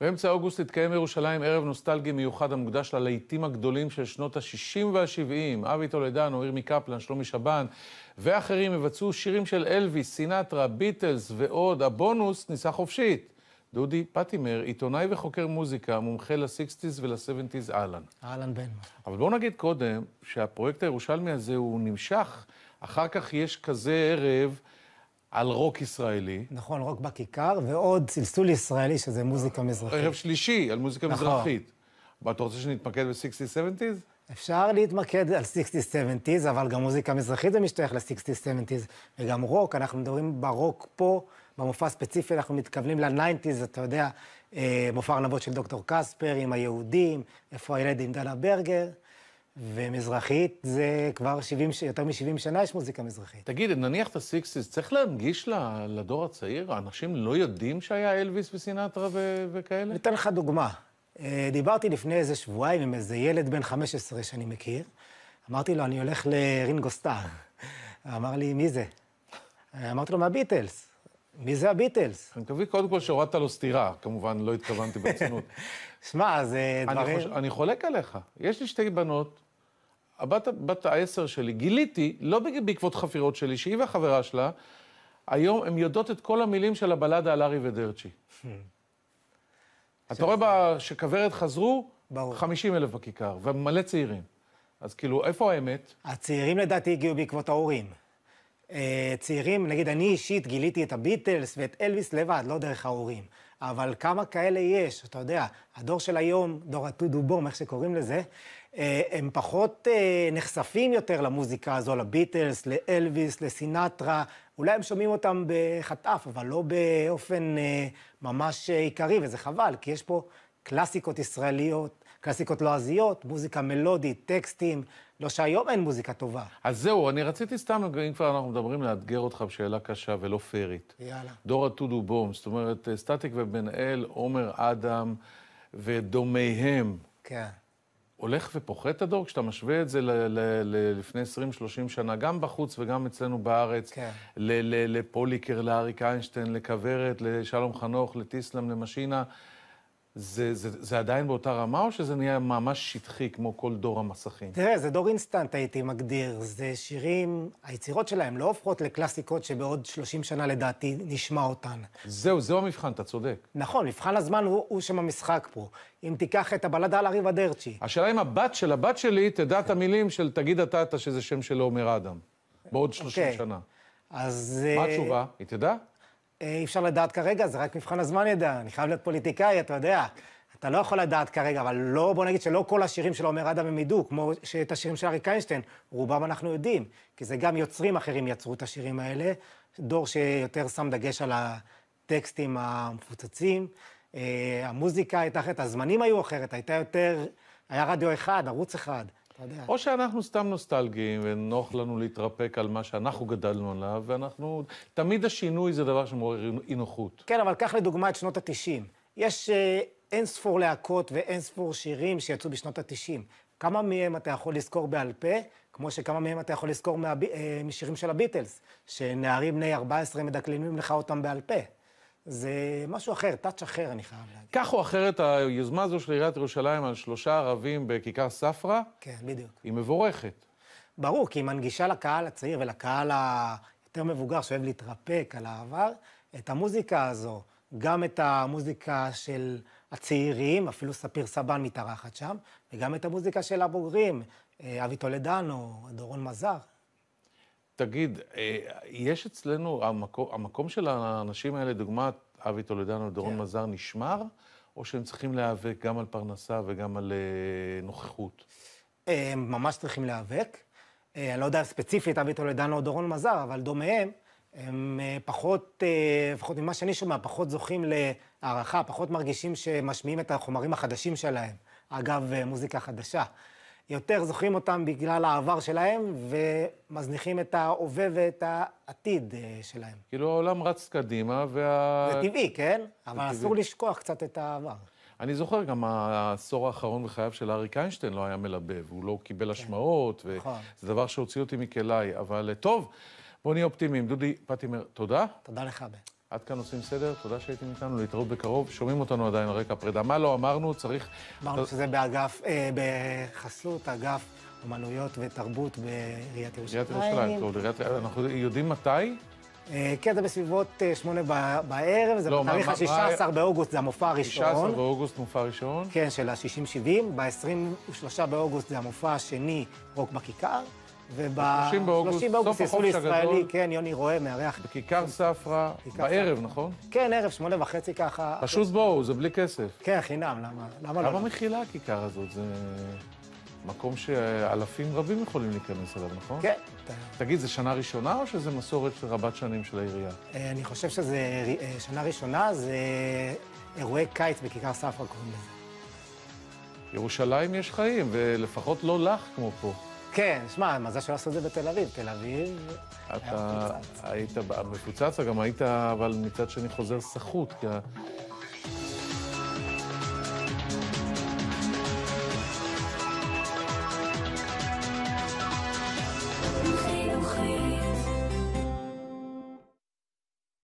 באמצע אוגוסט התקיים בירושלים ערב נוסטלגי מיוחד המוקדש ללהיטים הגדולים של שנות ה-60 וה-70. אבי טולדנו, ירמי קפלן, שלומי שבן ואחרים יבצעו שירים של אלוויס, סינטרה, ביטלס ועוד. הבונוס, ניסה חופשית. דודי פטימר, עיתונאי וחוקר מוזיקה, מומחה ל-60's ול-70's, אהלן. אהלן בן. אבל בואו נגיד קודם שהפרויקט הירושלמי הזה הוא נמשך. אחר כך יש כזה ערב... על רוק ישראלי. נכון, רוק בכיכר, ועוד צלצול ישראלי, שזה מוזיקה מזרחית. ערב שלישי על מוזיקה נכון. מזרחית. אבל אתה רוצה שנתמקד ב 60 70 אפשר להתמקד על 60 70 אבל גם מוזיקה מזרחית זה משתייך ל 60 70 וגם רוק, אנחנו מדברים ברוק פה, במופע הספציפי אנחנו מתכוונים ל-90's, אתה יודע, אה, מופע ארנבות של דוקטור קספר עם היהודים, איפה הילד עם דנה ברגר. ומזרחית זה כבר 70, יותר מ-70 שנה יש מוזיקה מזרחית. תגיד, נניח את הסיקסיס, צריך להנגיש לדור הצעיר? אנשים לא יודעים שהיה אלוויס וסינטרה ו- וכאלה? אתן לך דוגמה. אה, דיברתי לפני איזה שבועיים עם איזה ילד בן 15 שאני מכיר. אמרתי לו, אני הולך לרינגו סטאר. אמר לי, מי זה? אמרתי לו, מהביטלס. מי זה הביטלס? אני מקווה קודם כל שהורדת לו סטירה, כמובן, לא התכוונתי ברצינות. שמע, זה דברים... אני חולק עליך. יש לי שתי בנות, הבת, בת העשר שלי, גיליתי, לא בעקבות חפירות שלי, שהיא והחברה שלה, היום הן יודעות את כל המילים של הבלדה על ארי ודרצ'י. אתה רואה שכוורת חזרו, ברור. 50 אלף בכיכר, ומלא צעירים. אז כאילו, איפה האמת? הצעירים לדעתי הגיעו בעקבות ההורים. אה, צעירים, נגיד אני אישית גיליתי את הביטלס ואת אלוויס לבד, לא דרך ההורים. אבל כמה כאלה יש, אתה יודע, הדור של היום, דור הטודו בום, איך שקוראים לזה, אה, הם פחות אה, נחשפים יותר למוזיקה הזו, לביטלס, לאלוויס, לסינטרה. אולי הם שומעים אותם בחטף, אבל לא באופן ממש עיקרי, וזה חבל, כי יש פה קלאסיקות ישראליות, קלאסיקות לועזיות, מוזיקה מלודית, טקסטים, לא שהיום אין מוזיקה טובה. אז זהו, אני רציתי סתם, אם כבר אנחנו מדברים, לאתגר אותך בשאלה קשה ולא פיירית. יאללה. דור הטודו בום, זאת אומרת, אה, סטטיק ובן אל, עומר אדם ודומיהם. כן. הולך ופוחת הדור, כשאתה משווה את זה ללפני 20-30 שנה, גם בחוץ וגם אצלנו בארץ, כן. לפוליקר, לאריק איינשטיין, לכוורת, לשלום חנוך, לטיסלם, למשינה. זה, זה, זה עדיין באותה רמה, או שזה נהיה ממש שטחי, כמו כל דור המסכים? תראה, זה דור אינסטנט, הייתי מגדיר. זה שירים, היצירות שלהם לא הופכות לקלאסיקות שבעוד 30 שנה, לדעתי, נשמע אותן. זהו, זהו המבחן, אתה צודק. נכון, מבחן הזמן הוא, הוא שם המשחק פה. אם תיקח את הבלדה על הריבה דרצ'י. השאלה אם הבת של הבת שלי תדע את המילים של תגיד אתה, אתה שזה שם של עומר אדם, בעוד 30 okay. אוקיי. שנה. אז... מה אה, התשובה? היא תדע? אה, אי אפשר לדעת כרגע, זה רק מבחן הזמן ידע. אני חייב להיות פוליטיקאי, אתה יודע. אתה לא יכול לדעת כרגע, אבל לא, בוא נגיד שלא כל השירים של עומר אדם הם ידעו, כמו שאת השירים של אריק איינשטיין, רובם אנחנו יודעים, כי זה גם יוצרים אחרים יצרו את השירים האלה, דור שיותר שם דגש על הטקסטים המפוצצים, אה, המוזיקה הייתה אחרת, הזמנים היו אחרת, הייתה יותר, היה רדיו אחד, ערוץ אחד, או שאנחנו סתם נוסטלגיים, ונוח לנו להתרפק על מה שאנחנו גדלנו עליו, ואנחנו... תמיד השינוי זה דבר שמעורר אי נוחות. כן, אבל קח לדוגמה את שנות ה-90. יש אה, אין ספור להקות ואין ספור שירים שיצאו בשנות ה-90. כמה מהם אתה יכול לזכור בעל פה, כמו שכמה מהם אתה יכול לזכור מהב... אה, משירים של הביטלס, שנערים בני 14 מדקלמים לך אותם בעל פה. זה משהו אחר, טאץ' אחר, אני חייב להגיד. כך או אחרת, היוזמה הזו של עיריית ירושלים על שלושה ערבים בכיכר ספרא, כן, בדיוק. היא מבורכת. ברור, כי היא מנגישה לקהל הצעיר ולקהל היותר מבוגר שאוהב להתרפק על העבר, את המוזיקה הזו, גם את המוזיקה של הצעירים, אפילו ספיר סבן מתארחת שם, וגם את המוזיקה של הבוגרים, אה, אבי טולדנו, דורון מזר. תגיד, אה, יש אצלנו, המקום, המקום של האנשים האלה, דוגמת אבי טולדנו ודורון כן. מזר, נשמר, או שהם צריכים להיאבק גם על פרנסה וגם על אה, נוכחות? אה, הם ממש צריכים להיאבק. אני לא יודע ספציפית, אבי טולדן או דורון מזר, אבל דומיהם, הם פחות, לפחות ממה שאני שומע, פחות זוכים להערכה, פחות מרגישים שמשמיעים את החומרים החדשים שלהם. אגב, מוזיקה חדשה. יותר זוכרים אותם בגלל העבר שלהם, ומזניחים את ההווה ואת העתיד אה, שלהם. כאילו העולם רץ קדימה, וה... זה טבעי, כן? זה אבל טבעי. אסור לשכוח קצת את העבר. אני זוכר גם העשור האחרון בחייו של אריק איינשטיין לא היה מלבב, הוא לא קיבל כן. השמעות, נכון. וזה דבר שהוציא אותי מכליי, אבל אה, טוב, בואו נהיה אופטימיים. דודי פטימר, תודה. תודה לך, בן. עד כאן עושים סדר, תודה שהייתם איתנו, להתראות בקרוב. שומעים אותנו עדיין על רקע פרידה. מה לא אמרנו? צריך... אמרנו שזה באגף, אה, בחסות אגף אומנויות ותרבות בעיריית ירושלים. עיריית ירושלים, טוב, עיריית... אנחנו יודעים מתי? כן, זה אה, בסביבות אה, שמונה בערב, זה לא, בתאריך ה-16 באוגוסט, זה המופע הראשון. 16 באוגוסט, מופע ראשון. כן, של ה-60-70. ב-23 באוגוסט זה המופע השני, רוק בכיכר. וב-30 באוגוסט, סוף החופש הגדול. כן, יוני רואה, מארח. בכיכר ספרא, בערב, נכון? כן, ערב, שמונה וחצי ככה. פשוט בואו, זה בלי כסף. כן, חינם, למה, למה לא? למה מכילה הכיכר הזאת? זה מקום שאלפים רבים יכולים להיכנס אליו, נכון? כן. תגיד, זה שנה ראשונה או שזה מסורת רבת שנים של העירייה? אה, אני חושב שזה אה, שנה ראשונה, זה אירועי קיץ בכיכר ספרא קוראים לזה. ירושלים יש חיים, ולפחות לא לך כמו פה. כן, שמע, מזל שלא עשו את זה בתל אביב. תל אביב... אתה היית מפוצץ, גם היית, אבל מצד שני חוזר סחוט, כי